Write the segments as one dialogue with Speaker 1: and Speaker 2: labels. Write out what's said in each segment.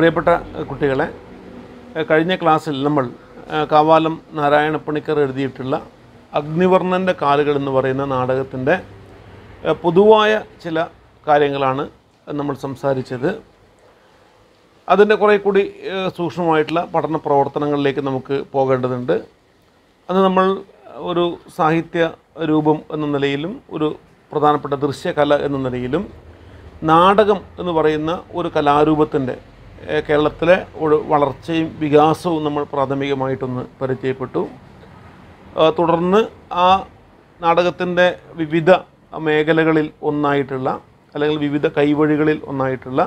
Speaker 1: പ്രിയപ്പെട്ട കുട്ടികളെ കഴിഞ്ഞ ക്ലാസ്സിൽ നമ്മൾ കാവാലം നാരായണ പണിക്കർ എഴുതിയിട്ടുള്ള അഗ്നിവർണ്ണൻ്റെ കാലുകൾ എന്ന് പറയുന്ന നാടകത്തിൻ്റെ പൊതുവായ ചില കാര്യങ്ങളാണ് നമ്മൾ സംസാരിച്ചത് അതിൻ്റെ കുറേ കൂടി സൂക്ഷ്മമായിട്ടുള്ള പഠന പ്രവർത്തനങ്ങളിലേക്ക് നമുക്ക് പോകേണ്ടതുണ്ട് അന്ന് നമ്മൾ ഒരു സാഹിത്യ രൂപം എന്ന നിലയിലും ഒരു പ്രധാനപ്പെട്ട ദൃശ്യകല എന്ന നിലയിലും നാടകം എന്ന് പറയുന്ന ഒരു കലാരൂപത്തിൻ്റെ കേരളത്തിലെ വളർച്ചയും വികാസവും നമ്മൾ പ്രാഥമികമായിട്ടൊന്ന് പരിചയപ്പെട്ടു തുടർന്ന് ആ നാടകത്തിൻ്റെ വിവിധ മേഖലകളിൽ ഒന്നായിട്ടുള്ള അല്ലെങ്കിൽ വിവിധ കൈവഴികളിൽ ഒന്നായിട്ടുള്ള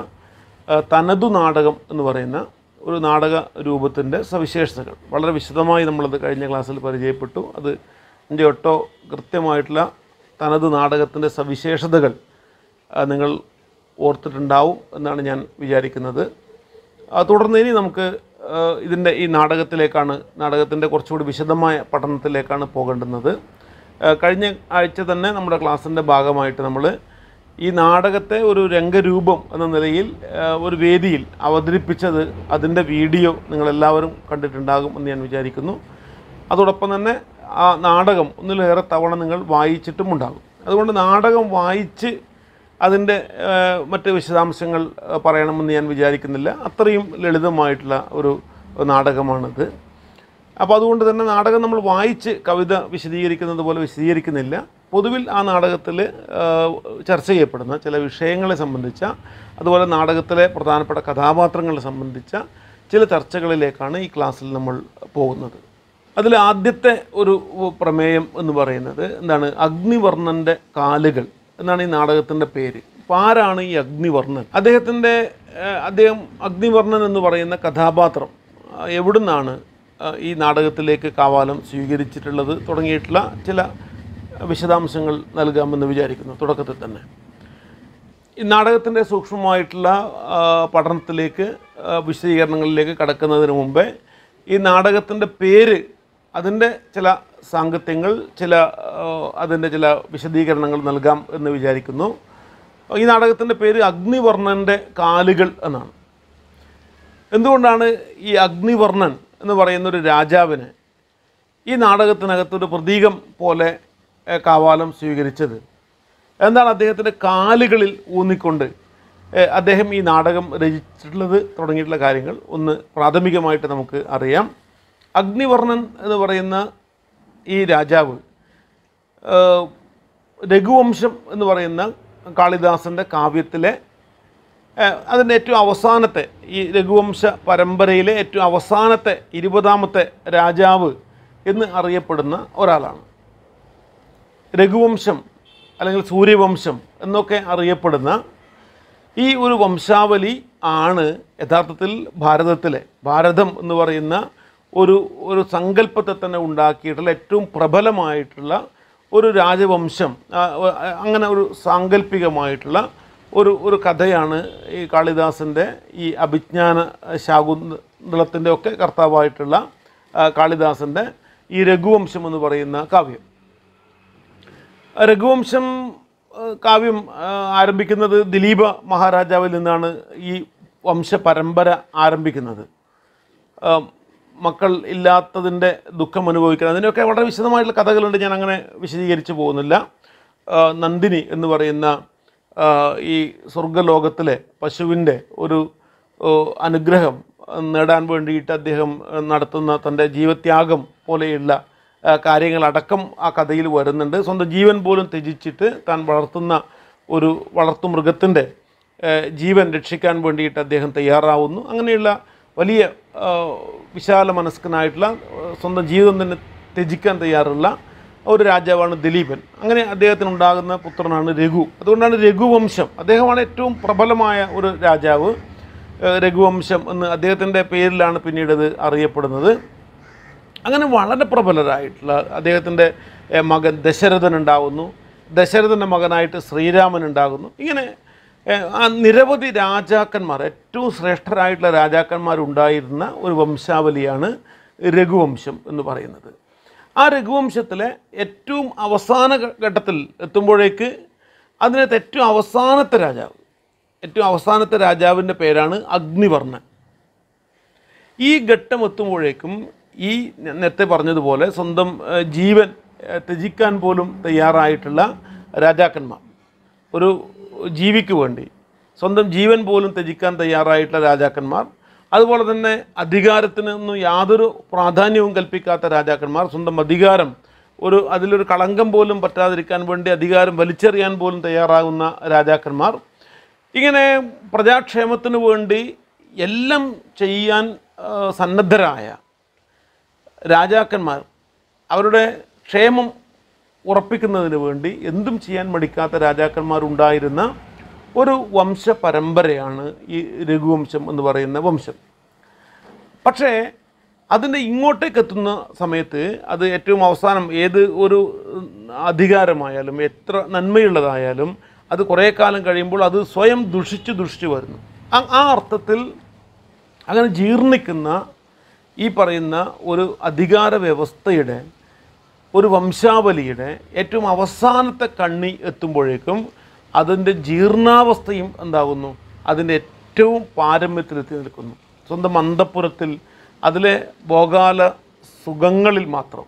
Speaker 1: തനതു നാടകം എന്ന് പറയുന്ന ഒരു നാടക രൂപത്തിൻ്റെ സവിശേഷതകൾ വളരെ വിശദമായി നമ്മളത് കഴിഞ്ഞ ക്ലാസ്സിൽ പരിചയപ്പെട്ടു അത് എൻ്റെ ഒട്ടോ കൃത്യമായിട്ടുള്ള തനത് നാടകത്തിൻ്റെ സവിശേഷതകൾ നിങ്ങൾ ഓർത്തിട്ടുണ്ടാവും എന്നാണ് ഞാൻ വിചാരിക്കുന്നത് തുടർന്ന് ഇനി നമുക്ക് ഇതിൻ്റെ ഈ നാടകത്തിലേക്കാണ് നാടകത്തിൻ്റെ കുറച്ചുകൂടി വിശദമായ പഠനത്തിലേക്കാണ് പോകേണ്ടുന്നത് കഴിഞ്ഞ ആഴ്ച തന്നെ നമ്മുടെ ക്ലാസ്സിൻ്റെ ഭാഗമായിട്ട് നമ്മൾ ഈ നാടകത്തെ ഒരു രംഗരൂപം എന്ന നിലയിൽ ഒരു വേദിയിൽ അവതരിപ്പിച്ചത് അതിൻ്റെ വീഡിയോ നിങ്ങളെല്ലാവരും കണ്ടിട്ടുണ്ടാകും എന്ന് ഞാൻ വിചാരിക്കുന്നു അതോടൊപ്പം തന്നെ ആ നാടകം ഒന്നിലേറെ തവണ നിങ്ങൾ വായിച്ചിട്ടുമുണ്ടാകും അതുകൊണ്ട് നാടകം വായിച്ച് അതിൻ്റെ മറ്റ് വിശദാംശങ്ങൾ പറയണമെന്ന് ഞാൻ വിചാരിക്കുന്നില്ല അത്രയും ലളിതമായിട്ടുള്ള ഒരു നാടകമാണിത് അപ്പോൾ അതുകൊണ്ട് തന്നെ നാടകം നമ്മൾ വായിച്ച് കവിത വിശദീകരിക്കുന്നത് പോലെ വിശദീകരിക്കുന്നില്ല പൊതുവിൽ ആ നാടകത്തിൽ ചർച്ച ചെയ്യപ്പെടുന്ന ചില വിഷയങ്ങളെ സംബന്ധിച്ച അതുപോലെ നാടകത്തിലെ പ്രധാനപ്പെട്ട കഥാപാത്രങ്ങളെ സംബന്ധിച്ച ചില ചർച്ചകളിലേക്കാണ് ഈ ക്ലാസ്സിൽ നമ്മൾ പോകുന്നത് അതിൽ ആദ്യത്തെ ഒരു പ്രമേയം എന്ന് പറയുന്നത് എന്താണ് അഗ്നിവർണ്ണൻ്റെ കാലുകൾ എന്നാണ് ഈ നാടകത്തിൻ്റെ പേര് അപ്പോൾ ആരാണ് ഈ അഗ്നിവർണ്ണൻ അദ്ദേഹത്തിൻ്റെ അദ്ദേഹം അഗ്നിവർണ്ണൻ എന്ന് പറയുന്ന കഥാപാത്രം എവിടുന്നാണ് ഈ നാടകത്തിലേക്ക് കാവാലം സ്വീകരിച്ചിട്ടുള്ളത് തുടങ്ങിയിട്ടുള്ള ചില വിശദാംശങ്ങൾ നൽകാമെന്ന് വിചാരിക്കുന്നു തുടക്കത്തിൽ തന്നെ ഈ നാടകത്തിൻ്റെ സൂക്ഷ്മമായിട്ടുള്ള പഠനത്തിലേക്ക് വിശദീകരണങ്ങളിലേക്ക് കടക്കുന്നതിന് മുമ്പേ ഈ നാടകത്തിൻ്റെ പേര് അതിൻ്റെ ചില സാങ്കത്യങ്ങൾ ചില അതിൻ്റെ ചില വിശദീകരണങ്ങൾ നൽകാം എന്ന് വിചാരിക്കുന്നു ഈ നാടകത്തിൻ്റെ പേര് അഗ്നിവർണ്ണൻ്റെ കാലുകൾ എന്നാണ് എന്തുകൊണ്ടാണ് ഈ അഗ്നിവർണ്ണൻ എന്ന് പറയുന്ന ഒരു രാജാവിന് ഈ നാടകത്തിനകത്തൊരു പ്രതീകം പോലെ കാവാലം സ്വീകരിച്ചത് എന്താണ് അദ്ദേഹത്തിൻ്റെ കാലുകളിൽ ഊന്നിക്കൊണ്ട് അദ്ദേഹം ഈ നാടകം രചിച്ചിട്ടുള്ളത് തുടങ്ങിയിട്ടുള്ള കാര്യങ്ങൾ ഒന്ന് പ്രാഥമികമായിട്ട് നമുക്ക് അറിയാം അഗ്നിവർണ്ണൻ എന്ന് പറയുന്ന ഈ രാജാവ് രഘുവംശം എന്ന് പറയുന്ന കാളിദാസൻ്റെ കാവ്യത്തിലെ അതിൻ്റെ ഏറ്റവും അവസാനത്തെ ഈ രഘുവംശ പരമ്പരയിലെ ഏറ്റവും അവസാനത്തെ ഇരുപതാമത്തെ രാജാവ് എന്ന് അറിയപ്പെടുന്ന ഒരാളാണ് രഘുവംശം അല്ലെങ്കിൽ സൂര്യവംശം എന്നൊക്കെ അറിയപ്പെടുന്ന ഈ ഒരു വംശാവലി ആണ് യഥാർത്ഥത്തിൽ ഭാരതത്തിലെ ഭാരതം എന്ന് പറയുന്ന ഒരു ഒരു സങ്കല്പത്തെ തന്നെ ഉണ്ടാക്കിയിട്ടുള്ള ഏറ്റവും പ്രബലമായിട്ടുള്ള ഒരു രാജവംശം അങ്ങനെ ഒരു സാങ്കല്പികമായിട്ടുള്ള ഒരു ഒരു കഥയാണ് ഈ കാളിദാസൻ്റെ ഈ അഭിജ്ഞാന ശാകുന്തളത്തിൻ്റെ ഒക്കെ കർത്താവായിട്ടുള്ള കാളിദാസൻ്റെ ഈ രഘുവംശം എന്ന് പറയുന്ന കാവ്യം രഘുവംശം കാവ്യം ആരംഭിക്കുന്നത് ദിലീപ മഹാരാജാവിൽ നിന്നാണ് ഈ വംശപരമ്പര ആരംഭിക്കുന്നത് മക്കൾ ഇല്ലാത്തതിൻ്റെ ദുഃഖം അനുഭവിക്കുന്നത് അതിനൊക്കെ വളരെ വിശദമായിട്ടുള്ള കഥകളുണ്ട് ഞാൻ അങ്ങനെ വിശദീകരിച്ച് പോകുന്നില്ല നന്ദിനി എന്ന് പറയുന്ന ഈ സ്വർഗലോകത്തിലെ പശുവിൻ്റെ ഒരു അനുഗ്രഹം നേടാൻ വേണ്ടിയിട്ട് അദ്ദേഹം നടത്തുന്ന തൻ്റെ ജീവത്യാഗം പോലെയുള്ള കാര്യങ്ങളടക്കം ആ കഥയിൽ വരുന്നുണ്ട് സ്വന്തം ജീവൻ പോലും ത്യജിച്ചിട്ട് താൻ വളർത്തുന്ന ഒരു വളർത്തുമൃഗത്തിൻ്റെ ജീവൻ രക്ഷിക്കാൻ വേണ്ടിയിട്ട് അദ്ദേഹം തയ്യാറാവുന്നു അങ്ങനെയുള്ള വലിയ വിശാല മനസ്കനായിട്ടുള്ള സ്വന്തം ജീവിതം തന്നെ ത്യജിക്കാൻ തയ്യാറുള്ള ഒരു രാജാവാണ് ദിലീപൻ അങ്ങനെ അദ്ദേഹത്തിന് ഉണ്ടാകുന്ന പുത്രനാണ് രഘു അതുകൊണ്ടാണ് രഘുവംശം അദ്ദേഹമാണ് ഏറ്റവും പ്രബലമായ ഒരു രാജാവ് രഘുവംശം എന്ന് അദ്ദേഹത്തിൻ്റെ പേരിലാണ് പിന്നീട് അറിയപ്പെടുന്നത് അങ്ങനെ വളരെ പ്രബലരായിട്ടുള്ള അദ്ദേഹത്തിൻ്റെ മകൻ ദശരഥൻ ഉണ്ടാകുന്നു ദശരഥൻ്റെ മകനായിട്ട് ശ്രീരാമൻ ഉണ്ടാകുന്നു ഇങ്ങനെ ആ നിരവധി രാജാക്കന്മാർ ഏറ്റവും ശ്രേഷ്ഠരായിട്ടുള്ള രാജാക്കന്മാരുണ്ടായിരുന്ന ഒരു വംശാവലിയാണ് രഘുവംശം എന്ന് പറയുന്നത് ആ രഘുവംശത്തിലെ ഏറ്റവും അവസാന ഘട്ടത്തിൽ എത്തുമ്പോഴേക്ക് അതിനകത്ത് ഏറ്റവും അവസാനത്തെ രാജാവ് ഏറ്റവും അവസാനത്തെ രാജാവിൻ്റെ പേരാണ് അഗ്നിവർണ്ണൻ ഈ ഘട്ടം എത്തുമ്പോഴേക്കും ഈ നേരത്തെ പറഞ്ഞതുപോലെ സ്വന്തം ജീവൻ ത്യജിക്കാൻ പോലും തയ്യാറായിട്ടുള്ള രാജാക്കന്മാർ ഒരു ജീവിക്ക് വേണ്ടി സ്വന്തം ജീവൻ പോലും ത്യജിക്കാൻ തയ്യാറായിട്ടുള്ള രാജാക്കന്മാർ അതുപോലെ തന്നെ അധികാരത്തിനൊന്നും യാതൊരു പ്രാധാന്യവും കൽപ്പിക്കാത്ത രാജാക്കന്മാർ സ്വന്തം അധികാരം ഒരു അതിലൊരു കളങ്കം പോലും പറ്റാതിരിക്കാൻ വേണ്ടി അധികാരം വലിച്ചെറിയാൻ പോലും തയ്യാറാകുന്ന രാജാക്കന്മാർ ഇങ്ങനെ പ്രജാക്ഷേമത്തിന് വേണ്ടി എല്ലാം ചെയ്യാൻ സന്നദ്ധരായ രാജാക്കന്മാർ അവരുടെ ക്ഷേമം ഉറപ്പിക്കുന്നതിന് വേണ്ടി എന്തും ചെയ്യാൻ മടിക്കാത്ത രാജാക്കന്മാരുണ്ടായിരുന്ന ഒരു വംശ പരമ്പരയാണ് ഈ രഘുവംശം എന്ന് പറയുന്ന വംശം പക്ഷേ അതിൻ്റെ ഇങ്ങോട്ടേക്ക് എത്തുന്ന സമയത്ത് അത് ഏറ്റവും അവസാനം ഏത് ഒരു അധികാരമായാലും എത്ര നന്മയുള്ളതായാലും അത് കുറേ കാലം കഴിയുമ്പോൾ അത് സ്വയം ദുഷിച്ച് ദുഷിച്ച് വരുന്നു ആ അർത്ഥത്തിൽ അങ്ങനെ ജീർണിക്കുന്ന ഈ പറയുന്ന ഒരു അധികാര വ്യവസ്ഥയുടെ ഒരു വംശാവലിയുടെ ഏറ്റവും അവസാനത്തെ കണ്ണി എത്തുമ്പോഴേക്കും അതിൻ്റെ ജീർണാവസ്ഥയും എന്താകുന്നു അതിൻ്റെ ഏറ്റവും പാരമ്യത്തിലെത്തി നിൽക്കുന്നു സ്വന്തം അന്തപ്പുരത്തിൽ അതിലെ ഭോഗാല സുഖങ്ങളിൽ മാത്രം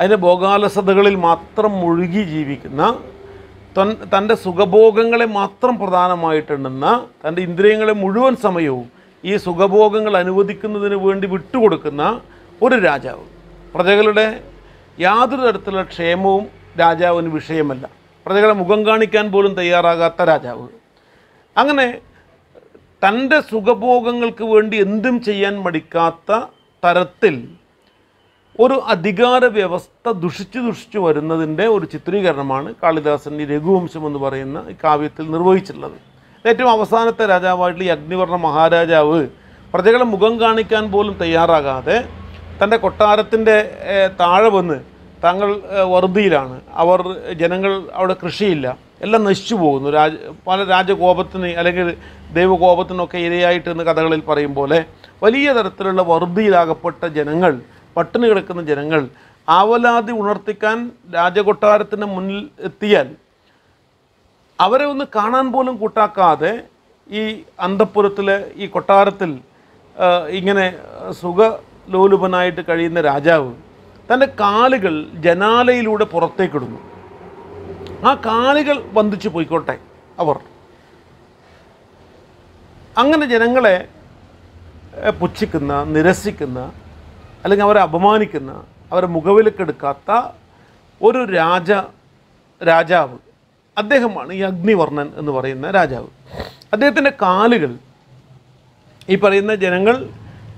Speaker 1: അതിൻ്റെ ഭോഗാലസതകളിൽ മാത്രം മുഴുകി ജീവിക്കുന്ന തൻ തൻ്റെ സുഖഭോഗങ്ങളെ മാത്രം പ്രധാനമായിട്ടുണ്ടെന്ന തൻ്റെ ഇന്ദ്രിയങ്ങളെ മുഴുവൻ സമയവും ഈ സുഖഭോഗങ്ങൾ അനുവദിക്കുന്നതിന് വേണ്ടി വിട്ടുകൊടുക്കുന്ന ഒരു രാജാവ് പ്രജകളുടെ യാതൊരു തരത്തിലുള്ള ക്ഷേമവും രാജാവിന് വിഷയമല്ല പ്രജകളെ മുഖം കാണിക്കാൻ പോലും തയ്യാറാകാത്ത രാജാവ് അങ്ങനെ തൻ്റെ സുഖഭോഗങ്ങൾക്ക് വേണ്ടി എന്തും ചെയ്യാൻ മടിക്കാത്ത തരത്തിൽ ഒരു അധികാര വ്യവസ്ഥ ദുഷിച്ചു ദുഷിച്ചു വരുന്നതിൻ്റെ ഒരു ചിത്രീകരണമാണ് കാളിദാസൻ്റെ രഘുവംശം എന്ന് പറയുന്ന കാവ്യത്തിൽ നിർവഹിച്ചിട്ടുള്ളത് ഏറ്റവും അവസാനത്തെ രാജാവായിട്ടുള്ള ഈ അഗ്നിവർണ്ണ മഹാരാജാവ് പ്രജകളെ മുഖം കാണിക്കാൻ പോലും തയ്യാറാകാതെ തൻ്റെ കൊട്ടാരത്തിൻ്റെ താഴെ വന്ന് താങ്കൾ വറുതിയിലാണ് അവർ ജനങ്ങൾ അവിടെ കൃഷിയില്ല എല്ലാം നശിച്ചു പോകുന്നു രാജ പല രാജകോപത്തിന് അല്ലെങ്കിൽ ദൈവകോപത്തിനൊക്കെ ഇരയായിട്ട് എന്ന് കഥകളിൽ പറയും പോലെ വലിയ തരത്തിലുള്ള വറുതിയിലാകപ്പെട്ട ജനങ്ങൾ പട്ടിണി കിടക്കുന്ന ജനങ്ങൾ ആവലാതി ഉണർത്തിക്കാൻ രാജകൊട്ടാരത്തിന് മുന്നിൽ എത്തിയാൽ അവരെ ഒന്ന് കാണാൻ പോലും കൂട്ടാക്കാതെ ഈ അന്തപ്പുരത്തിലെ ഈ കൊട്ടാരത്തിൽ ഇങ്ങനെ സുഖ ലോലുപനായിട്ട് കഴിയുന്ന രാജാവ് തൻ്റെ കാലുകൾ ജനാലയിലൂടെ പുറത്തേക്കിടുന്നു ആ കാലുകൾ വന്ദിച്ചു പോയിക്കോട്ടെ അവർ അങ്ങനെ ജനങ്ങളെ പുച്ഛിക്കുന്ന നിരസിക്കുന്ന അല്ലെങ്കിൽ അവരെ അപമാനിക്കുന്ന അവരെ മുഖവിലക്കെടുക്കാത്ത ഒരു രാജ രാജാവ് അദ്ദേഹമാണ് ഈ അഗ്നിവർണ്ണൻ എന്ന് പറയുന്ന രാജാവ് അദ്ദേഹത്തിൻ്റെ കാലുകൾ ഈ പറയുന്ന ജനങ്ങൾ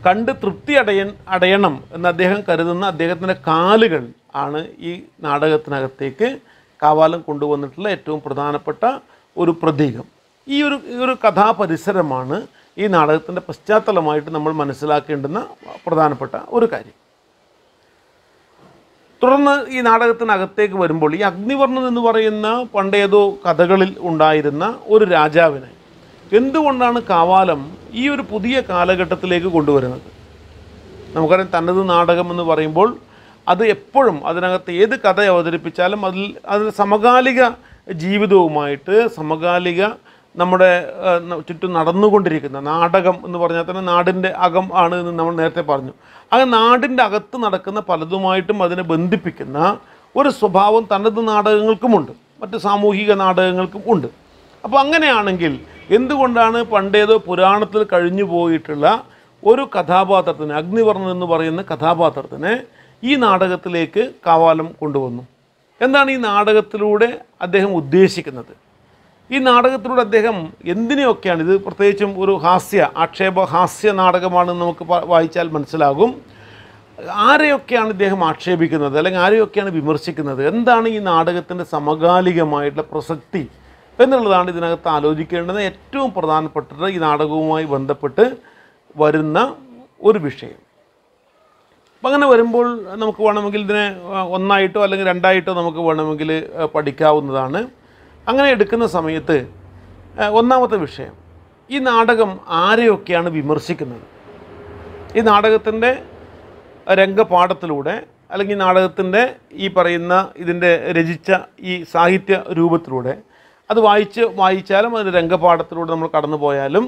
Speaker 1: കണ്ട് തൃപ്തി അടയ അടയണം എന്ന് അദ്ദേഹം കരുതുന്ന അദ്ദേഹത്തിൻ്റെ കാലുകൾ ആണ് ഈ നാടകത്തിനകത്തേക്ക് കാവാലം കൊണ്ടുവന്നിട്ടുള്ള ഏറ്റവും പ്രധാനപ്പെട്ട ഒരു പ്രതീകം ഈ ഒരു ഈ ഒരു കഥാപരിസരമാണ് ഈ നാടകത്തിൻ്റെ പശ്ചാത്തലമായിട്ട് നമ്മൾ മനസ്സിലാക്കേണ്ടുന്ന പ്രധാനപ്പെട്ട ഒരു കാര്യം തുടർന്ന് ഈ നാടകത്തിനകത്തേക്ക് വരുമ്പോൾ ഈ അഗ്നിവർണ്ണൻ എന്ന് പറയുന്ന പണ്ടേതോ കഥകളിൽ ഉണ്ടായിരുന്ന ഒരു രാജാവിനെ എന്തുകൊണ്ടാണ് കാവാലം ഈ ഒരു പുതിയ കാലഘട്ടത്തിലേക്ക് കൊണ്ടുവരുന്നത് നമുക്കറിയാം തനത് നാടകം എന്ന് പറയുമ്പോൾ അത് എപ്പോഴും അതിനകത്ത് ഏത് കഥ അവതരിപ്പിച്ചാലും അതിൽ അതിൽ സമകാലിക ജീവിതവുമായിട്ട് സമകാലിക നമ്മുടെ ചുറ്റും നടന്നുകൊണ്ടിരിക്കുന്ന നാടകം എന്ന് പറഞ്ഞാൽ തന്നെ നാടിൻ്റെ അകം ആണ് എന്ന് നമ്മൾ നേരത്തെ പറഞ്ഞു അങ്ങനെ നാടിൻ്റെ അകത്ത് നടക്കുന്ന പലതുമായിട്ടും അതിനെ ബന്ധിപ്പിക്കുന്ന ഒരു സ്വഭാവം തനത് നാടകങ്ങൾക്കുമുണ്ട് മറ്റ് സാമൂഹിക നാടകങ്ങൾക്കും ഉണ്ട് അപ്പോൾ അങ്ങനെയാണെങ്കിൽ എന്തുകൊണ്ടാണ് പണ്ടേതോ പുരാണത്തിൽ കഴിഞ്ഞു പോയിട്ടുള്ള ഒരു കഥാപാത്രത്തിന് അഗ്നിവർണ്ണൻ എന്ന് പറയുന്ന കഥാപാത്രത്തിന് ഈ നാടകത്തിലേക്ക് കാവാലം കൊണ്ടുവന്നു എന്താണ് ഈ നാടകത്തിലൂടെ അദ്ദേഹം ഉദ്ദേശിക്കുന്നത് ഈ നാടകത്തിലൂടെ അദ്ദേഹം എന്തിനെയൊക്കെയാണ് ഇത് പ്രത്യേകിച്ചും ഒരു ഹാസ്യ ആക്ഷേപ ഹാസ്യ നാടകമാണെന്ന് നമുക്ക് വായിച്ചാൽ മനസ്സിലാകും ആരെയൊക്കെയാണ് ഇദ്ദേഹം ആക്ഷേപിക്കുന്നത് അല്ലെങ്കിൽ ആരെയൊക്കെയാണ് വിമർശിക്കുന്നത് എന്താണ് ഈ നാടകത്തിൻ്റെ സമകാലികമായിട്ടുള്ള പ്രസക്തി എന്നുള്ളതാണ് ഇതിനകത്ത് ആലോചിക്കേണ്ടത് ഏറ്റവും പ്രധാനപ്പെട്ടത് ഈ നാടകവുമായി ബന്ധപ്പെട്ട് വരുന്ന ഒരു വിഷയം അപ്പം അങ്ങനെ വരുമ്പോൾ നമുക്ക് വേണമെങ്കിൽ ഇതിനെ ഒന്നായിട്ടോ അല്ലെങ്കിൽ രണ്ടായിട്ടോ നമുക്ക് വേണമെങ്കിൽ പഠിക്കാവുന്നതാണ് അങ്ങനെ എടുക്കുന്ന സമയത്ത് ഒന്നാമത്തെ വിഷയം ഈ നാടകം ആരെയൊക്കെയാണ് വിമർശിക്കുന്നത് ഈ നാടകത്തിൻ്റെ രംഗപാഠത്തിലൂടെ അല്ലെങ്കിൽ നാടകത്തിൻ്റെ ഈ പറയുന്ന ഇതിൻ്റെ രചിച്ച ഈ സാഹിത്യ രൂപത്തിലൂടെ അത് വായിച്ച് വായിച്ചാലും അതിൻ്റെ രംഗപാഠത്തിലൂടെ നമ്മൾ കടന്നു പോയാലും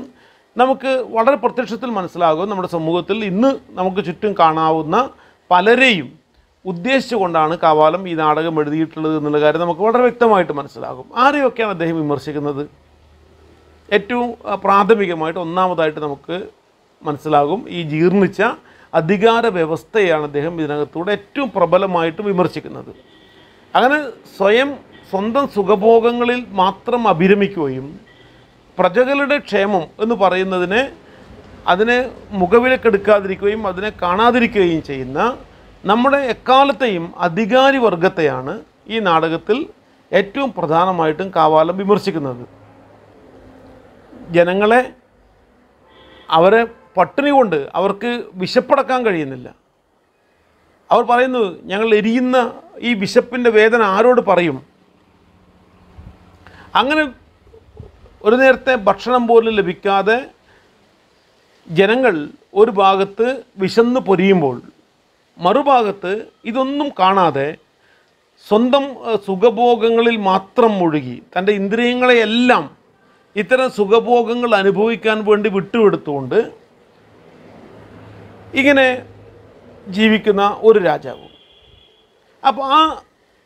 Speaker 1: നമുക്ക് വളരെ പ്രത്യക്ഷത്തിൽ മനസ്സിലാകും നമ്മുടെ സമൂഹത്തിൽ ഇന്ന് നമുക്ക് ചുറ്റും കാണാവുന്ന പലരെയും ഉദ്ദേശിച്ചുകൊണ്ടാണ് കവാലം ഈ നാടകം എഴുതിയിട്ടുള്ളത് എന്നുള്ള കാര്യം നമുക്ക് വളരെ വ്യക്തമായിട്ട് മനസ്സിലാകും ആരെയൊക്കെയാണ് അദ്ദേഹം വിമർശിക്കുന്നത് ഏറ്റവും പ്രാഥമികമായിട്ട് ഒന്നാമതായിട്ട് നമുക്ക് മനസ്സിലാകും ഈ ജീർണിച്ച അധികാര വ്യവസ്ഥയാണ് അദ്ദേഹം ഇതിനകത്തൂടെ ഏറ്റവും പ്രബലമായിട്ട് വിമർശിക്കുന്നത് അങ്ങനെ സ്വയം സ്വന്തം സുഖഭോഗങ്ങളിൽ മാത്രം അഭിരമിക്കുകയും പ്രജകളുടെ ക്ഷേമം എന്ന് പറയുന്നതിനെ അതിനെ മുഖവിലക്കെടുക്കാതിരിക്കുകയും അതിനെ കാണാതിരിക്കുകയും ചെയ്യുന്ന നമ്മുടെ എക്കാലത്തെയും അധികാരി വർഗത്തെയാണ് ഈ നാടകത്തിൽ ഏറ്റവും പ്രധാനമായിട്ടും കാവാലം വിമർശിക്കുന്നത് ജനങ്ങളെ അവരെ പട്ടിണി കൊണ്ട് അവർക്ക് വിശപ്പടക്കാൻ കഴിയുന്നില്ല അവർ പറയുന്നു ഞങ്ങൾ എരിയുന്ന ഈ വിശപ്പിൻ്റെ വേദന ആരോട് പറയും അങ്ങനെ ഒരു നേരത്തെ ഭക്ഷണം പോലും ലഭിക്കാതെ ജനങ്ങൾ ഒരു ഭാഗത്ത് വിശന്ന് പൊരിയുമ്പോൾ മറുഭാഗത്ത് ഇതൊന്നും കാണാതെ സ്വന്തം സുഖഭോഗങ്ങളിൽ മാത്രം മുഴുകി തൻ്റെ ഇന്ദ്രിയങ്ങളെയെല്ലാം ഇത്തരം സുഖഭോഗങ്ങൾ അനുഭവിക്കാൻ വേണ്ടി വിട്ടുവെടുത്തുകൊണ്ട് ഇങ്ങനെ ജീവിക്കുന്ന ഒരു രാജാവ് അപ്പോൾ ആ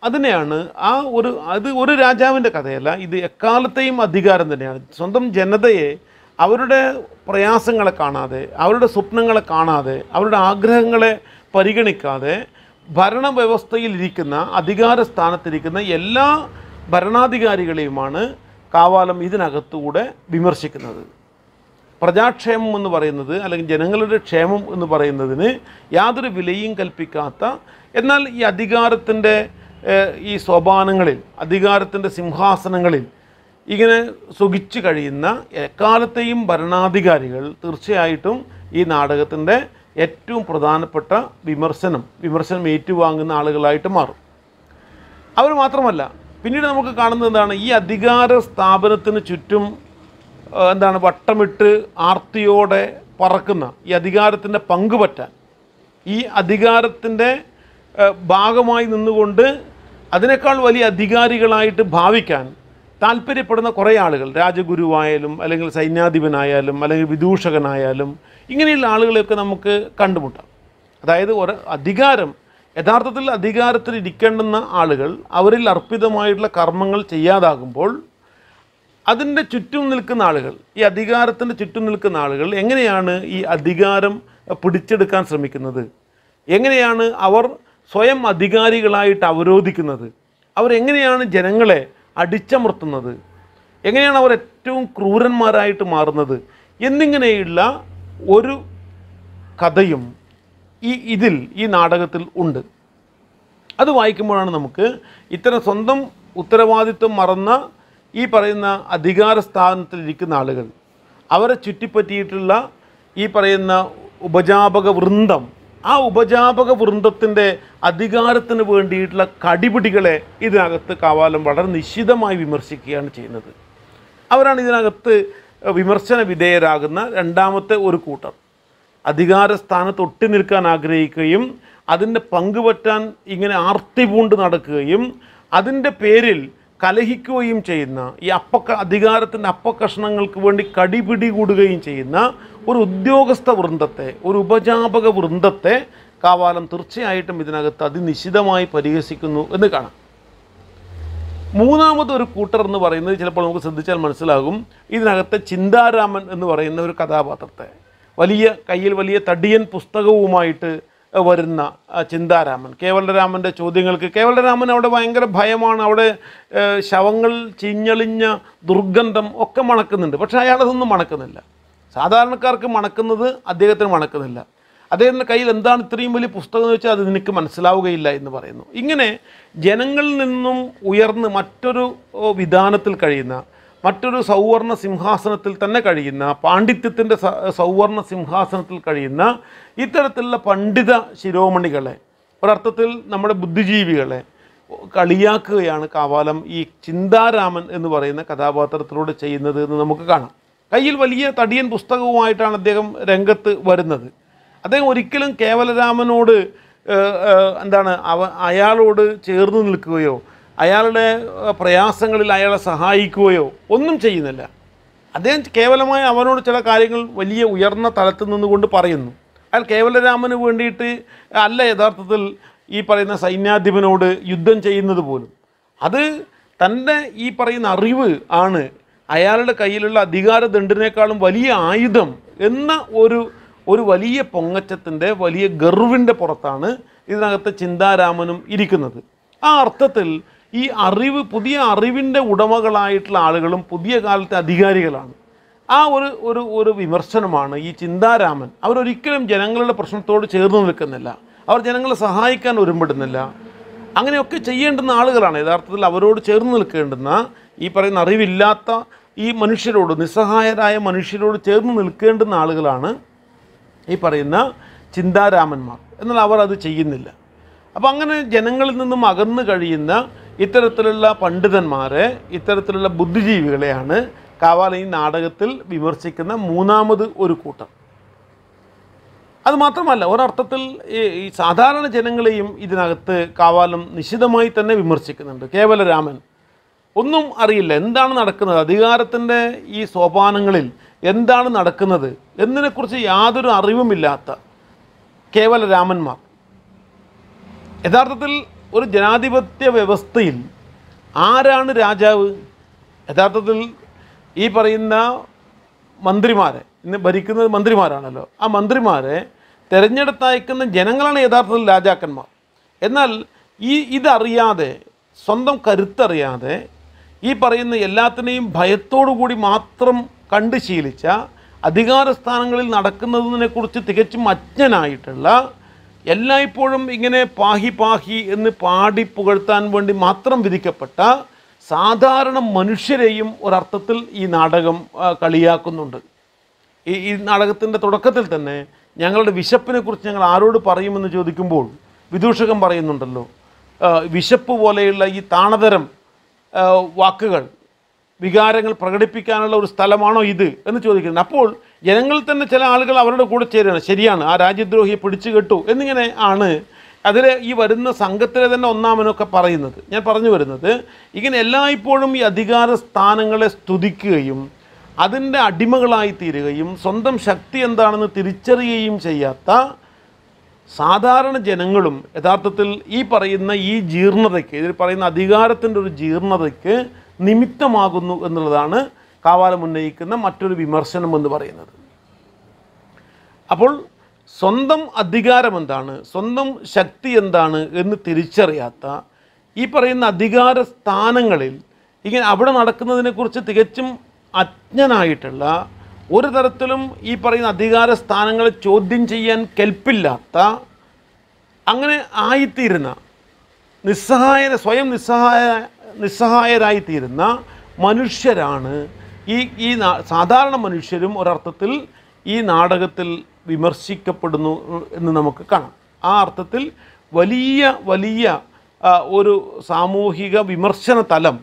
Speaker 1: അതിനെയാണ് ആ ഒരു അത് ഒരു രാജാവിൻ്റെ കഥയല്ല ഇത് എക്കാലത്തെയും അധികാരം തന്നെയാണ് സ്വന്തം ജനതയെ അവരുടെ പ്രയാസങ്ങളെ കാണാതെ അവരുടെ സ്വപ്നങ്ങളെ കാണാതെ അവരുടെ ആഗ്രഹങ്ങളെ പരിഗണിക്കാതെ ഭരണവ്യവസ്ഥയിലിരിക്കുന്ന അധികാര സ്ഥാനത്തിരിക്കുന്ന എല്ലാ ഭരണാധികാരികളെയുമാണ് കാവാലം ഇതിനകത്തുകൂടെ വിമർശിക്കുന്നത് പ്രജാക്ഷേമം എന്ന് പറയുന്നത് അല്ലെങ്കിൽ ജനങ്ങളുടെ ക്ഷേമം എന്ന് പറയുന്നതിന് യാതൊരു വിലയും കൽപ്പിക്കാത്ത എന്നാൽ ഈ അധികാരത്തിൻ്റെ ഈ സോപാനങ്ങളിൽ അധികാരത്തിൻ്റെ സിംഹാസനങ്ങളിൽ ഇങ്ങനെ സുഖിച്ച് കഴിയുന്ന എക്കാലത്തെയും ഭരണാധികാരികൾ തീർച്ചയായിട്ടും ഈ നാടകത്തിൻ്റെ ഏറ്റവും പ്രധാനപ്പെട്ട വിമർശനം വിമർശനം ഏറ്റുവാങ്ങുന്ന ആളുകളായിട്ട് മാറും അവർ മാത്രമല്ല പിന്നീട് നമുക്ക് കാണുന്നത് എന്താണ് ഈ അധികാര സ്ഥാപനത്തിന് ചുറ്റും എന്താണ് വട്ടമിട്ട് ആർത്തിയോടെ പറക്കുന്ന ഈ അധികാരത്തിൻ്റെ പങ്കുപറ്റാൻ ഈ അധികാരത്തിൻ്റെ ഭാഗമായി നിന്നുകൊണ്ട് അതിനേക്കാൾ വലിയ അധികാരികളായിട്ട് ഭാവിക്കാൻ താല്പര്യപ്പെടുന്ന കുറേ ആളുകൾ രാജഗുരുവായാലും അല്ലെങ്കിൽ സൈന്യാധിപനായാലും അല്ലെങ്കിൽ വിദൂഷകനായാലും ഇങ്ങനെയുള്ള ആളുകളെയൊക്കെ നമുക്ക് കണ്ടുമുട്ടാം അതായത് ഒരു അധികാരം യഥാർത്ഥത്തിൽ അധികാരത്തിൽ ഇരിക്കേണ്ടുന്ന ആളുകൾ അവരിൽ അർപ്പിതമായിട്ടുള്ള കർമ്മങ്ങൾ ചെയ്യാതാകുമ്പോൾ അതിൻ്റെ ചുറ്റും നിൽക്കുന്ന ആളുകൾ ഈ അധികാരത്തിൻ്റെ ചുറ്റും നിൽക്കുന്ന ആളുകൾ എങ്ങനെയാണ് ഈ അധികാരം പിടിച്ചെടുക്കാൻ ശ്രമിക്കുന്നത് എങ്ങനെയാണ് അവർ സ്വയം അധികാരികളായിട്ട് അവരോധിക്കുന്നത് അവരെങ്ങനെയാണ് ജനങ്ങളെ അടിച്ചമർത്തുന്നത് എങ്ങനെയാണ് അവർ ഏറ്റവും ക്രൂരന്മാരായിട്ട് മാറുന്നത് എന്നിങ്ങനെയുള്ള ഒരു കഥയും ഈ ഇതിൽ ഈ നാടകത്തിൽ ഉണ്ട് അത് വായിക്കുമ്പോഴാണ് നമുക്ക് ഇത്തരം സ്വന്തം ഉത്തരവാദിത്വം മറന്ന ഈ പറയുന്ന അധികാര സ്ഥാനത്തിലിരിക്കുന്ന ആളുകൾ അവരെ ചുറ്റിപ്പറ്റിയിട്ടുള്ള ഈ പറയുന്ന ഉപജാപക വൃന്ദം ആ ഉപജാപക വൃന്ദത്തിൻ്റെ അധികാരത്തിന് വേണ്ടിയിട്ടുള്ള കടിപിടികളെ ഇതിനകത്ത് കാവാലം വളരെ നിശിതമായി വിമർശിക്കുകയാണ് ചെയ്യുന്നത് അവരാണ് ഇതിനകത്ത് വിമർശന വിധേയരാകുന്ന രണ്ടാമത്തെ ഒരു കൂട്ടർ അധികാര സ്ഥാനത്ത് ഒട്ടി നിൽക്കാൻ ആഗ്രഹിക്കുകയും അതിൻ്റെ പങ്കുപറ്റാൻ ഇങ്ങനെ ആർത്തി പൂണ്ട് നടക്കുകയും അതിൻ്റെ പേരിൽ കലഹിക്കുകയും ചെയ്യുന്ന ഈ അപ്പ അധികാരത്തിൻ്റെ അപ്പക്കഷ്ണങ്ങൾക്ക് വേണ്ടി കടിപിടി കൂടുകയും ചെയ്യുന്ന ഒരു ഉദ്യോഗസ്ഥ വൃന്ദത്തെ ഒരു ഉപജാപക വൃന്ദത്തെ കാവാലം തീർച്ചയായിട്ടും ഇതിനകത്ത് അതിനിശിതമായി പരിഹസിക്കുന്നു എന്ന് കാണാം മൂന്നാമത് ഒരു കൂട്ടർ എന്ന് പറയുന്നത് ചിലപ്പോൾ നമുക്ക് ശ്രദ്ധിച്ചാൽ മനസ്സിലാകും ഇതിനകത്തെ ചിന്താരാമൻ എന്ന് പറയുന്ന ഒരു കഥാപാത്രത്തെ വലിയ കയ്യിൽ വലിയ തടിയൻ പുസ്തകവുമായിട്ട് വരുന്ന ചിന്താരാമൻ കേവലരാമൻ്റെ ചോദ്യങ്ങൾക്ക് കേവലരാമൻ അവിടെ ഭയങ്കര ഭയമാണ് അവിടെ ശവങ്ങൾ ചീഞ്ഞളിഞ്ഞ ദുർഗന്ധം ഒക്കെ മണക്കുന്നുണ്ട് പക്ഷേ അയാളതൊന്നും മണക്കുന്നില്ല സാധാരണക്കാർക്ക് മണക്കുന്നത് അദ്ദേഹത്തിന് മണക്കുന്നില്ല അദ്ദേഹത്തിൻ്റെ കയ്യിൽ എന്താണ് ഇത്രയും വലിയ പുസ്തകം എന്ന് വെച്ചാൽ അത് നിനക്ക് മനസ്സിലാവുകയില്ല എന്ന് പറയുന്നു ഇങ്ങനെ ജനങ്ങളിൽ നിന്നും ഉയർന്ന് മറ്റൊരു വിധാനത്തിൽ കഴിയുന്ന മറ്റൊരു സൗവർണ സിംഹാസനത്തിൽ തന്നെ കഴിയുന്ന പാണ്ഡിത്യത്തിൻ്റെ സൗവർണ സിംഹാസനത്തിൽ കഴിയുന്ന ഇത്തരത്തിലുള്ള പണ്ഡിത ശിരോമണികളെ ഒരർത്ഥത്തിൽ നമ്മുടെ ബുദ്ധിജീവികളെ കളിയാക്കുകയാണ് കാവാലം ഈ ചിന്താരാമൻ എന്ന് പറയുന്ന കഥാപാത്രത്തിലൂടെ ചെയ്യുന്നത് എന്ന് നമുക്ക് കാണാം കയ്യിൽ വലിയ തടിയൻ പുസ്തകവുമായിട്ടാണ് അദ്ദേഹം രംഗത്ത് വരുന്നത് അദ്ദേഹം ഒരിക്കലും കേവലരാമനോട് എന്താണ് അവ അയാളോട് ചേർന്ന് നിൽക്കുകയോ അയാളുടെ പ്രയാസങ്ങളിൽ അയാളെ സഹായിക്കുകയോ ഒന്നും ചെയ്യുന്നില്ല അദ്ദേഹം കേവലമായ അവനോട് ചില കാര്യങ്ങൾ വലിയ ഉയർന്ന തലത്തിൽ നിന്നുകൊണ്ട് പറയുന്നു അയാൾ കേവലരാമന് വേണ്ടിയിട്ട് അല്ല യഥാർത്ഥത്തിൽ ഈ പറയുന്ന സൈന്യാധിപനോട് യുദ്ധം ചെയ്യുന്നത് പോലും അത് തൻ്റെ ഈ പറയുന്ന അറിവ് ആണ് അയാളുടെ കയ്യിലുള്ള അധികാര ദണ്ടിനേക്കാളും വലിയ ആയുധം എന്ന ഒരു ഒരു വലിയ പൊങ്ങച്ചത്തിൻ്റെ വലിയ ഗർവിൻ്റെ പുറത്താണ് ഇതിനകത്ത് ചിന്താരാമനും ഇരിക്കുന്നത് ആ അർത്ഥത്തിൽ ഈ അറിവ് പുതിയ അറിവിൻ്റെ ഉടമകളായിട്ടുള്ള ആളുകളും പുതിയ കാലത്തെ അധികാരികളാണ് ആ ഒരു ഒരു ഒരു വിമർശനമാണ് ഈ ചിന്താരാമൻ അവരൊരിക്കലും ജനങ്ങളുടെ പ്രശ്നത്തോട് ചേർന്ന് നിൽക്കുന്നില്ല അവർ ജനങ്ങളെ സഹായിക്കാൻ ഒരുമ്പെടുന്നില്ല അങ്ങനെയൊക്കെ ചെയ്യേണ്ടുന്ന ആളുകളാണ് യഥാർത്ഥത്തിൽ അവരോട് ചേർന്ന് നിൽക്കേണ്ടുന്ന ഈ പറയുന്ന അറിവില്ലാത്ത ഈ മനുഷ്യരോട് നിസ്സഹായരായ മനുഷ്യരോട് ചേർന്ന് നിൽക്കേണ്ടുന്ന ആളുകളാണ് ഈ പറയുന്ന ചിന്താരാമന്മാർ എന്നാൽ അവർ അത് ചെയ്യുന്നില്ല അപ്പോൾ അങ്ങനെ ജനങ്ങളിൽ നിന്നും അകന്നു കഴിയുന്ന ഇത്തരത്തിലുള്ള പണ്ഡിതന്മാരെ ഇത്തരത്തിലുള്ള ബുദ്ധിജീവികളെയാണ് കാവാല ഈ നാടകത്തിൽ വിമർശിക്കുന്ന മൂന്നാമത് ഒരു കൂട്ടം അത് മാത്രമല്ല ഒരർത്ഥത്തിൽ ഈ സാധാരണ ജനങ്ങളെയും ഇതിനകത്ത് കാവാലം നിശിതമായി തന്നെ വിമർശിക്കുന്നുണ്ട് കേവല രാമൻ ഒന്നും അറിയില്ല എന്താണ് നടക്കുന്നത് അധികാരത്തിൻ്റെ ഈ സോപാനങ്ങളിൽ എന്താണ് നടക്കുന്നത് എന്നതിനെക്കുറിച്ച് യാതൊരു അറിവുമില്ലാത്ത കേവല രാമന്മാർ യഥാർത്ഥത്തിൽ ഒരു ജനാധിപത്യ വ്യവസ്ഥയിൽ ആരാണ് രാജാവ് യഥാർത്ഥത്തിൽ ഈ പറയുന്ന മന്ത്രിമാരെ ഇന്ന് ഭരിക്കുന്നത് മന്ത്രിമാരാണല്ലോ ആ മന്ത്രിമാരെ തിരഞ്ഞെടുത്തയക്കുന്ന ജനങ്ങളാണ് യഥാർത്ഥത്തിൽ രാജാക്കന്മാർ എന്നാൽ ഈ ഇതറിയാതെ സ്വന്തം കരുത്തറിയാതെ ഈ പറയുന്ന എല്ലാത്തിനെയും ഭയത്തോടു കൂടി മാത്രം കണ്ട് ശീലിച്ച അധികാര സ്ഥാനങ്ങളിൽ നടക്കുന്നതിനെക്കുറിച്ച് തികച്ചും അജ്ഞനായിട്ടുള്ള എല്ലായ്പ്പോഴും ഇങ്ങനെ പാഹി പാഹി എന്ന് പാടി പുകഴ്ത്താൻ വേണ്ടി മാത്രം വിധിക്കപ്പെട്ട സാധാരണ മനുഷ്യരെയും ഒരർത്ഥത്തിൽ ഈ നാടകം കളിയാക്കുന്നുണ്ട് ഈ ഈ നാടകത്തിൻ്റെ തുടക്കത്തിൽ തന്നെ ഞങ്ങളുടെ വിശപ്പിനെക്കുറിച്ച് ഞങ്ങൾ ആരോട് പറയുമെന്ന് ചോദിക്കുമ്പോൾ വിദൂഷകൻ പറയുന്നുണ്ടല്ലോ വിശപ്പ് പോലെയുള്ള ഈ താണതരം വാക്കുകൾ വികാരങ്ങൾ പ്രകടിപ്പിക്കാനുള്ള ഒരു സ്ഥലമാണോ ഇത് എന്ന് ചോദിക്കുന്നത് അപ്പോൾ ജനങ്ങളിൽ തന്നെ ചില ആളുകൾ അവരുടെ കൂടെ ചേരുകയാണ് ശരിയാണ് ആ രാജ്യദ്രോഹിയെ പിടിച്ചു കെട്ടു എന്നിങ്ങനെ ആണ് അതിൽ ഈ വരുന്ന സംഘത്തിലെ തന്നെ ഒന്നാമനൊക്കെ പറയുന്നത് ഞാൻ പറഞ്ഞു വരുന്നത് ഇങ്ങനെ എല്ലായ്പ്പോഴും ഈ അധികാര സ്ഥാനങ്ങളെ സ്തുതിക്കുകയും അതിൻ്റെ അടിമകളായി തീരുകയും സ്വന്തം ശക്തി എന്താണെന്ന് തിരിച്ചറിയുകയും ചെയ്യാത്ത സാധാരണ ജനങ്ങളും യഥാർത്ഥത്തിൽ ഈ പറയുന്ന ഈ ജീർണതയ്ക്ക് ഇതിൽ പറയുന്ന അധികാരത്തിൻ്റെ ഒരു ജീർണതയ്ക്ക് നിമിത്തമാകുന്നു എന്നുള്ളതാണ് കാവാലം ഉന്നയിക്കുന്ന മറ്റൊരു വിമർശനം എന്ന് പറയുന്നത് അപ്പോൾ സ്വന്തം അധികാരം എന്താണ് സ്വന്തം ശക്തി എന്താണ് എന്ന് തിരിച്ചറിയാത്ത ഈ പറയുന്ന അധികാര സ്ഥാനങ്ങളിൽ ഇങ്ങനെ അവിടെ നടക്കുന്നതിനെക്കുറിച്ച് തികച്ചും അജ്ഞനായിട്ടുള്ള ഒരു തരത്തിലും ഈ പറയുന്ന അധികാര സ്ഥാനങ്ങളെ ചോദ്യം ചെയ്യാൻ കെൽപ്പില്ലാത്ത അങ്ങനെ ആയിത്തീരുന്ന നിസ്സഹായ സ്വയം നിസ്സഹായ നിസ്സഹായരായിത്തീരുന്ന മനുഷ്യരാണ് ഈ ഈ സാധാരണ മനുഷ്യരും ഒരർത്ഥത്തിൽ ഈ നാടകത്തിൽ വിമർശിക്കപ്പെടുന്നു എന്ന് നമുക്ക് കാണാം ആ അർത്ഥത്തിൽ വലിയ വലിയ ഒരു സാമൂഹിക വിമർശന തലം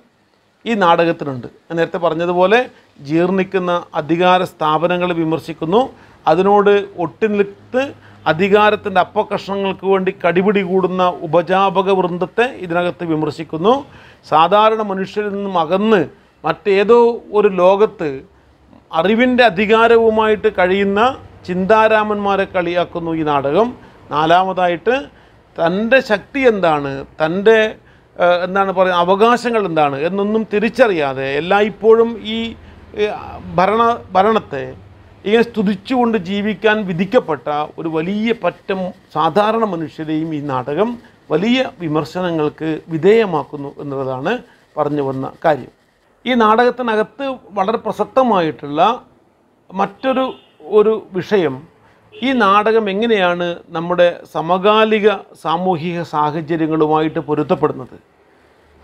Speaker 1: ഈ നാടകത്തിനുണ്ട് നേരത്തെ പറഞ്ഞതുപോലെ ജീർണിക്കുന്ന അധികാര സ്ഥാപനങ്ങളെ വിമർശിക്കുന്നു അതിനോട് ഒട്ടിനിൽത്ത് അധികാരത്തിൻ്റെ അപ്പകഷ്ണങ്ങൾക്ക് വേണ്ടി കടിപിടി കൂടുന്ന ഉപജാപക വൃന്ദത്തെ ഇതിനകത്ത് വിമർശിക്കുന്നു സാധാരണ മനുഷ്യരിൽ നിന്നും അകന്ന് മറ്റേതോ ഒരു ലോകത്ത് അറിവിൻ്റെ അധികാരവുമായിട്ട് കഴിയുന്ന ചിന്താരാമന്മാരെ കളിയാക്കുന്നു ഈ നാടകം നാലാമതായിട്ട് തൻ്റെ ശക്തി എന്താണ് തൻ്റെ എന്താണ് പറയുക അവകാശങ്ങൾ എന്താണ് എന്നൊന്നും തിരിച്ചറിയാതെ എല്ലായ്പ്പോഴും ഈ ഭരണ ഭരണത്തെ ഇങ്ങനെ സ്തുതിച്ചുകൊണ്ട് ജീവിക്കാൻ വിധിക്കപ്പെട്ട ഒരു വലിയ പറ്റം സാധാരണ മനുഷ്യരെയും ഈ നാടകം വലിയ വിമർശനങ്ങൾക്ക് വിധേയമാക്കുന്നു എന്നുള്ളതാണ് പറഞ്ഞു വന്ന കാര്യം ഈ നാടകത്തിനകത്ത് വളരെ പ്രസക്തമായിട്ടുള്ള മറ്റൊരു ഒരു വിഷയം ഈ നാടകം എങ്ങനെയാണ് നമ്മുടെ സമകാലിക സാമൂഹിക സാഹചര്യങ്ങളുമായിട്ട് പൊരുത്തപ്പെടുന്നത്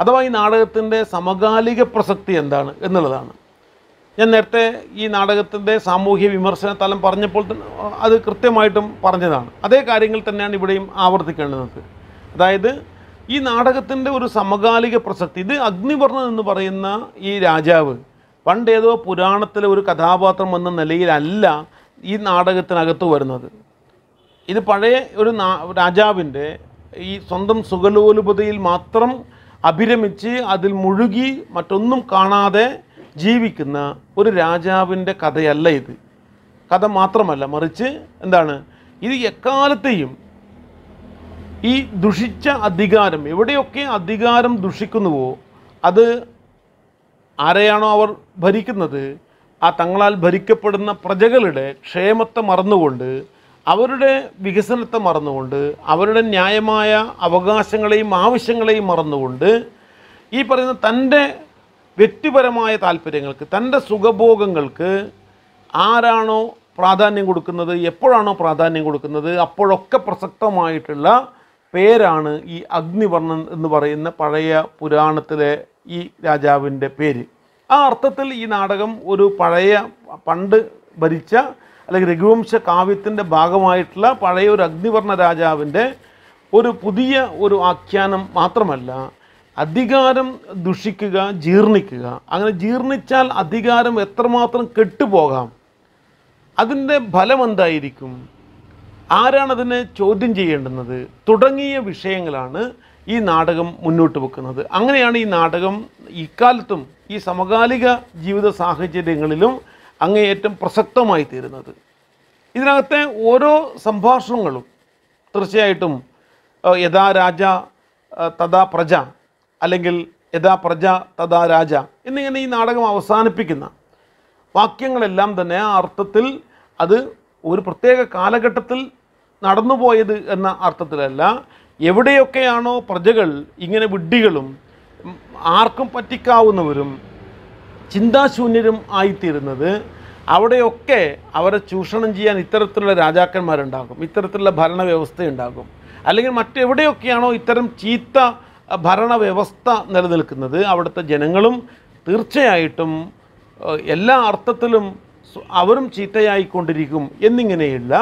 Speaker 1: അഥവാ ഈ നാടകത്തിൻ്റെ സമകാലിക പ്രസക്തി എന്താണ് എന്നുള്ളതാണ് ഞാൻ നേരത്തെ ഈ നാടകത്തിൻ്റെ സാമൂഹ്യ വിമർശന തലം പറഞ്ഞപ്പോൾ അത് കൃത്യമായിട്ടും പറഞ്ഞതാണ് അതേ കാര്യങ്ങൾ തന്നെയാണ് ഇവിടെയും ആവർത്തിക്കേണ്ടത് അതായത് ഈ നാടകത്തിൻ്റെ ഒരു സമകാലിക പ്രസക്തി ഇത് അഗ്നിവർണ്ണൻ എന്ന് പറയുന്ന ഈ രാജാവ് പണ്ടേതോ പുരാണത്തിലെ ഒരു കഥാപാത്രം എന്ന നിലയിലല്ല ഈ നാടകത്തിനകത്ത് വരുന്നത് ഇത് പഴയ ഒരു രാജാവിൻ്റെ ഈ സ്വന്തം സുഖലോലുപതയിൽ മാത്രം അഭിരമിച്ച് അതിൽ മുഴുകി മറ്റൊന്നും കാണാതെ ജീവിക്കുന്ന ഒരു രാജാവിൻ്റെ കഥയല്ല ഇത് കഥ മാത്രമല്ല മറിച്ച് എന്താണ് ഇത് എക്കാലത്തെയും ഈ ദുഷിച്ച അധികാരം എവിടെയൊക്കെ അധികാരം ദുഷിക്കുന്നുവോ അത് ആരെയാണോ അവർ ഭരിക്കുന്നത് ആ തങ്ങളാൽ ഭരിക്കപ്പെടുന്ന പ്രജകളുടെ ക്ഷേമത്തെ മറന്നുകൊണ്ട് അവരുടെ വികസനത്തെ മറന്നുകൊണ്ട് അവരുടെ ന്യായമായ അവകാശങ്ങളെയും ആവശ്യങ്ങളെയും മറന്നുകൊണ്ട് ഈ പറയുന്ന തൻ്റെ വ്യക്തിപരമായ താല്പര്യങ്ങൾക്ക് തൻ്റെ സുഖഭോഗങ്ങൾക്ക് ആരാണോ പ്രാധാന്യം കൊടുക്കുന്നത് എപ്പോഴാണോ പ്രാധാന്യം കൊടുക്കുന്നത് അപ്പോഴൊക്കെ പ്രസക്തമായിട്ടുള്ള പേരാണ് ഈ അഗ്നിവർണ്ണൻ എന്ന് പറയുന്ന പഴയ പുരാണത്തിലെ ഈ രാജാവിൻ്റെ പേര് ആ അർത്ഥത്തിൽ ഈ നാടകം ഒരു പഴയ പണ്ട് ഭരിച്ച അല്ലെങ്കിൽ രഘുവംശ കാവ്യത്തിൻ്റെ ഭാഗമായിട്ടുള്ള പഴയ ഒരു അഗ്നിവർണ്ണ രാജാവിൻ്റെ ഒരു പുതിയ ഒരു ആഖ്യാനം മാത്രമല്ല അധികാരം ദുഷിക്കുക ജീർണിക്കുക അങ്ങനെ ജീർണിച്ചാൽ അധികാരം എത്രമാത്രം കെട്ടുപോകാം അതിൻ്റെ ഫലം എന്തായിരിക്കും ആരാണ് അതിനെ ചോദ്യം ചെയ്യേണ്ടുന്നത് തുടങ്ങിയ വിഷയങ്ങളാണ് ഈ നാടകം മുന്നോട്ട് വെക്കുന്നത് അങ്ങനെയാണ് ഈ നാടകം ഇക്കാലത്തും ഈ സമകാലിക ജീവിത സാഹചര്യങ്ങളിലും അങ്ങേയറ്റം പ്രസക്തമായി തീരുന്നത് ഇതിനകത്തെ ഓരോ സംഭാഷണങ്ങളും തീർച്ചയായിട്ടും യഥാ രാജ തഥാ പ്രജ അല്ലെങ്കിൽ യഥാ പ്രജ തഥാ രാജ എന്നിങ്ങനെ ഈ നാടകം അവസാനിപ്പിക്കുന്ന വാക്യങ്ങളെല്ലാം തന്നെ ആ അർത്ഥത്തിൽ അത് ഒരു പ്രത്യേക കാലഘട്ടത്തിൽ നടന്നുപോയത് എന്ന അർത്ഥത്തിലല്ല എവിടെയൊക്കെയാണോ പ്രജകൾ ഇങ്ങനെ വിഡ്ഢികളും ആർക്കും പറ്റിക്കാവുന്നവരും ചിന്താശൂന്യരും ആയിത്തീരുന്നത് അവിടെയൊക്കെ അവരെ ചൂഷണം ചെയ്യാൻ ഇത്തരത്തിലുള്ള രാജാക്കന്മാരുണ്ടാകും ഇത്തരത്തിലുള്ള ഭരണവ്യവസ്ഥയുണ്ടാകും അല്ലെങ്കിൽ മറ്റെവിടെയൊക്കെയാണോ ഇത്തരം ചീത്ത ഭരണവ്യവസ്ഥ നിലനിൽക്കുന്നത് അവിടുത്തെ ജനങ്ങളും തീർച്ചയായിട്ടും എല്ലാ അർത്ഥത്തിലും അവരും ചീത്തയായിക്കൊണ്ടിരിക്കും എന്നിങ്ങനെയുള്ള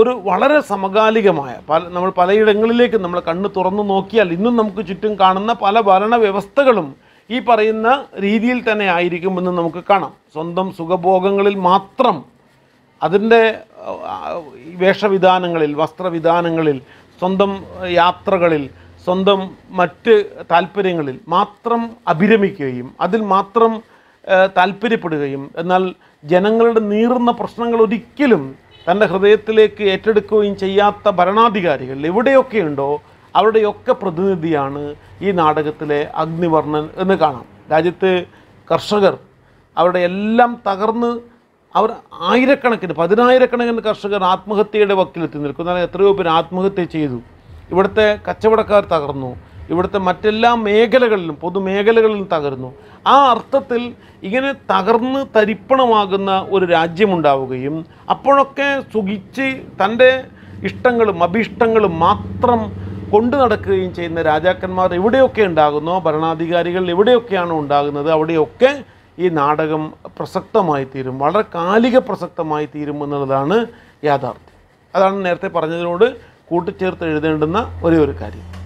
Speaker 1: ഒരു വളരെ സമകാലികമായ പല നമ്മൾ പലയിടങ്ങളിലേക്ക് നമ്മൾ കണ്ണ് തുറന്നു നോക്കിയാൽ ഇന്നും നമുക്ക് ചുറ്റും കാണുന്ന പല ഭരണ വ്യവസ്ഥകളും ഈ പറയുന്ന രീതിയിൽ തന്നെ ആയിരിക്കുമെന്ന് നമുക്ക് കാണാം സ്വന്തം സുഖഭോഗങ്ങളിൽ മാത്രം അതിൻ്റെ വേഷവിധാനങ്ങളിൽ വസ്ത്രവിധാനങ്ങളിൽ സ്വന്തം യാത്രകളിൽ സ്വന്തം മറ്റ് താല്പര്യങ്ങളിൽ മാത്രം അഭിരമിക്കുകയും അതിൽ മാത്രം താല്പര്യപ്പെടുകയും എന്നാൽ ജനങ്ങളുടെ നീറുന്ന പ്രശ്നങ്ങൾ ഒരിക്കലും തൻ്റെ ഹൃദയത്തിലേക്ക് ഏറ്റെടുക്കുകയും ചെയ്യാത്ത ഭരണാധികാരികൾ എവിടെയൊക്കെയുണ്ടോ അവരുടെയൊക്കെ പ്രതിനിധിയാണ് ഈ നാടകത്തിലെ അഗ്നിവർണ്ണൻ എന്ന് കാണാം രാജ്യത്ത് കർഷകർ അവരുടെ എല്ലാം തകർന്ന് അവർ ആയിരക്കണക്കിന് പതിനായിരക്കണക്കിന് കർഷകർ ആത്മഹത്യയുടെ വക്കിലെത്തി നിൽക്കുന്നു എത്രയോ പേര് ആത്മഹത്യ ചെയ്തു ഇവിടുത്തെ കച്ചവടക്കാർ തകർന്നു ഇവിടുത്തെ മറ്റെല്ലാ മേഖലകളിലും പൊതുമേഖലകളിലും തകർന്നു ആ അർത്ഥത്തിൽ ഇങ്ങനെ തകർന്ന് തരിപ്പണമാകുന്ന ഒരു രാജ്യമുണ്ടാവുകയും അപ്പോഴൊക്കെ സുഖിച്ച് തൻ്റെ ഇഷ്ടങ്ങളും അഭിഷ്ടങ്ങളും മാത്രം കൊണ്ടു നടക്കുകയും ചെയ്യുന്ന രാജാക്കന്മാർ എവിടെയൊക്കെ ഉണ്ടാകുന്നോ ഭരണാധികാരികൾ എവിടെയൊക്കെയാണോ ഉണ്ടാകുന്നത് അവിടെയൊക്കെ ഈ നാടകം പ്രസക്തമായി തീരും വളരെ കാലിക പ്രസക്തമായി തീരും എന്നുള്ളതാണ് യാഥാർത്ഥ്യം അതാണ് നേരത്തെ പറഞ്ഞതിനോട് കൂട്ടിച്ചേർത്ത് എഴുതേണ്ടുന്ന ഒരേ ഒരു കാര്യം